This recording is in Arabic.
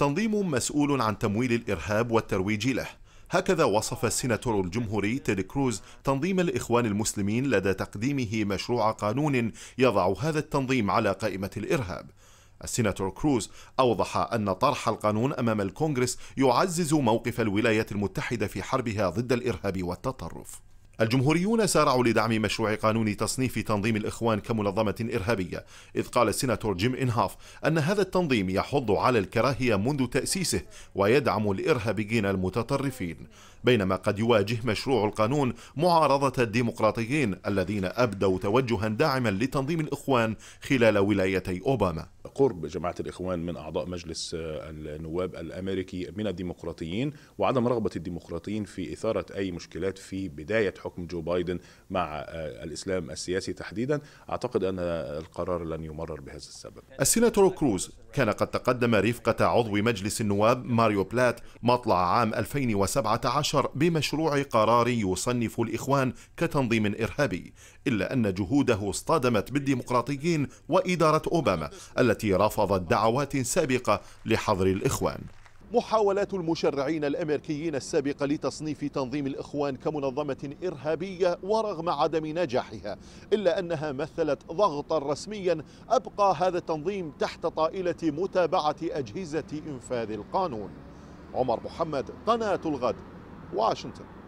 تنظيم مسؤول عن تمويل الإرهاب والترويج له هكذا وصف السيناتور الجمهوري تيد كروز تنظيم الإخوان المسلمين لدى تقديمه مشروع قانون يضع هذا التنظيم على قائمة الإرهاب السيناتور كروز أوضح أن طرح القانون أمام الكونغرس يعزز موقف الولايات المتحدة في حربها ضد الإرهاب والتطرف الجمهوريون سارعوا لدعم مشروع قانون تصنيف تنظيم الإخوان كمنظمة إرهابية إذ قال السيناتور جيم إنهاف أن هذا التنظيم يحض على الكراهية منذ تأسيسه ويدعم الإرهابيين المتطرفين بينما قد يواجه مشروع القانون معارضة الديمقراطيين الذين أبدوا توجها داعما لتنظيم الإخوان خلال ولايتي أوباما قرب جماعه الاخوان من اعضاء مجلس آه، النواب الامريكي من الديمقراطيين وعدم رغبه الديمقراطيين في اثاره اي مشكلات في بدايه حكم جو بايدن مع آه، الاسلام السياسي تحديدا اعتقد ان القرار لن يمرر بهذا السبب السيناتور كروز كان قد تقدم رفقه عضو مجلس النواب ماريو بلات مطلع عام 2017 بمشروع قرار يصنف الاخوان كتنظيم ارهابي الا ان جهوده اصطدمت بالديمقراطيين واداره اوباما التي التي رفضت دعوات سابقة لحظر الإخوان محاولات المشرعين الامريكيين السابقه لتصنيف تنظيم الاخوان كمنظمه ارهابيه ورغم عدم نجاحها الا انها مثلت ضغطا رسميا ابقى هذا التنظيم تحت طائله متابعه اجهزه انفاذ القانون عمر محمد قناه الغد واشنطن